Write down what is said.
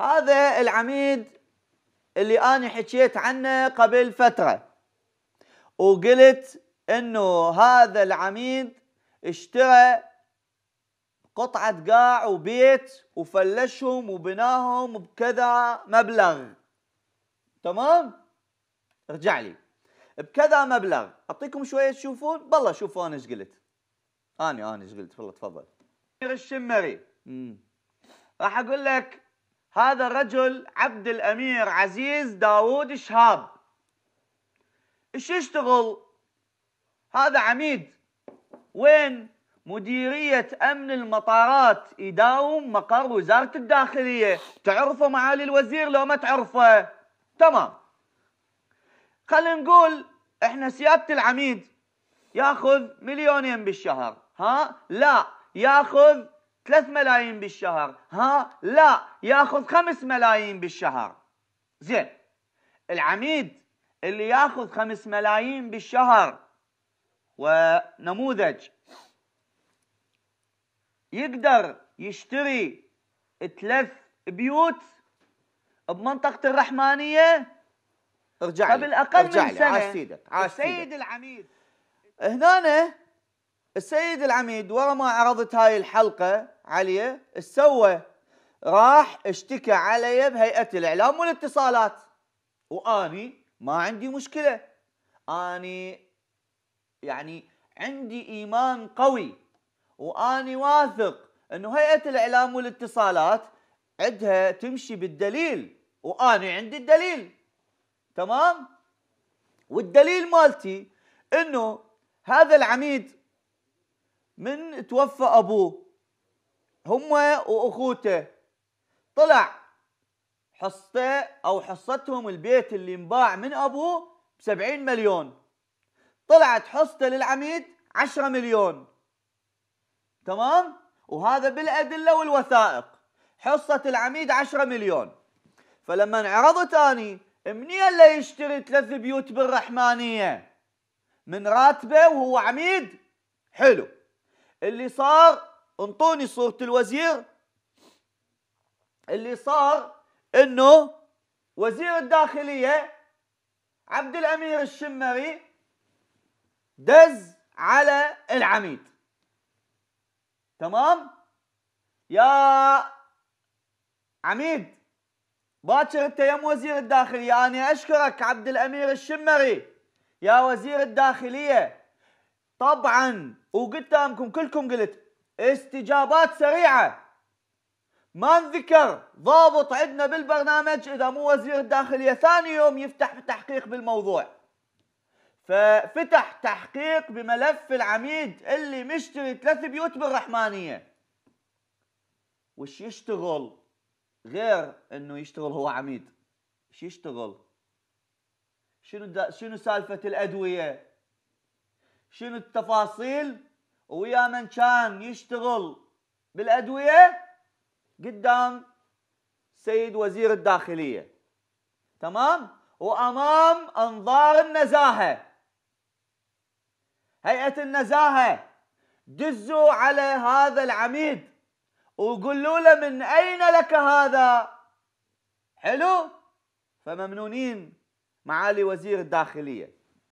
هذا العميد اللي انا حكيت عنه قبل فتره وقلت انه هذا العميد اشترى قطعة قاع وبيت وفلشهم وبناهم بكذا مبلغ تمام ارجع لي بكذا مبلغ اعطيكم شوية تشوفون بالله شوفوا انا ايش قلت انا انا ايش قلت والله تفضل الشمري راح اقول لك هذا الرجل عبد الأمير عزيز داوود شهاب ايش يشتغل هذا عميد وين مديرية أمن المطارات يداوم مقر وزارة الداخلية تعرفه معالي الوزير لو ما تعرفه تمام خلينا نقول احنا سيادة العميد ياخذ مليونين بالشهر ها لا ياخذ ثلاث ملايين بالشهر ها لا ياخذ خمس ملايين بالشهر زين العميد اللي ياخذ خمس ملايين بالشهر ونموذج يقدر يشتري ثلاث بيوت بمنطقة الرحمانية ارجع قبل أقل من سنة عاصيدك. عاصيدك. سيد العميد هنا السيد العميد ورا ما عرضت هاي الحلقه عليه سوى راح اشتكى علي بهيئه الاعلام والاتصالات واني ما عندي مشكله اني يعني عندي ايمان قوي واني واثق انه هيئه الاعلام والاتصالات عندها تمشي بالدليل واني عندي الدليل تمام والدليل مالتي انه هذا العميد من توفى ابوه هم واخوته طلع حصته او حصتهم البيت اللي انباع من ابوه ب 70 مليون طلعت حصته للعميد 10 مليون تمام وهذا بالادله والوثائق حصه العميد 10 مليون فلما انعرضت اني مني اللي يشتري ثلاث بيوت بالرحمانيه من راتبه وهو عميد حلو اللي صار انطوني صورة الوزير اللي صار انه وزير الداخلية عبد الامير الشمري دز على العميد تمام يا عميد باكر انت يا وزير الداخلية انا اشكرك عبد الامير الشمري يا وزير الداخلية طبعا وقدامكم كلكم قلت استجابات سريعه ما انذكر ضابط عندنا بالبرنامج اذا مو وزير الداخليه ثاني يوم يفتح تحقيق بالموضوع ففتح تحقيق بملف العميد اللي مشتري ثلاث بيوت بالرحمانيه وش يشتغل غير انه يشتغل هو عميد وش يشتغل شنو شنو سالفه الادويه شنو التفاصيل ويا من كان يشتغل بالادويه قدام سيد وزير الداخليه تمام وامام انظار النزاهه هيئه النزاهه دزوا على هذا العميد وقولوا له من اين لك هذا حلو فممنونين معالي وزير الداخليه